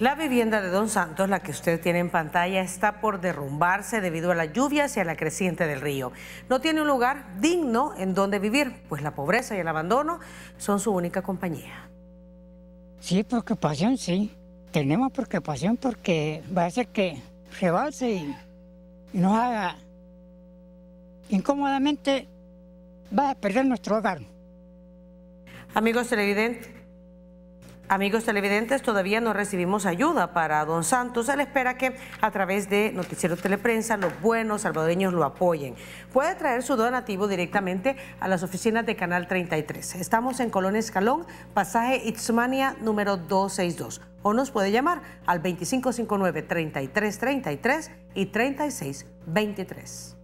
La vivienda de Don Santos, la que usted tiene en pantalla, está por derrumbarse debido a las lluvias y a la creciente del río. No tiene un lugar digno en donde vivir, pues la pobreza y el abandono son su única compañía. Sí, preocupación, sí. Tenemos preocupación porque va a ser que rebalse y nos haga incómodamente, va a perder nuestro hogar. Amigos televidentes, Amigos televidentes, todavía no recibimos ayuda para don Santos. Él espera que a través de Noticiero Teleprensa los buenos salvadoreños lo apoyen. Puede traer su donativo directamente a las oficinas de Canal 33. Estamos en Colón Escalón, pasaje Itzmania número 262. O nos puede llamar al 2559-3333 y 3623.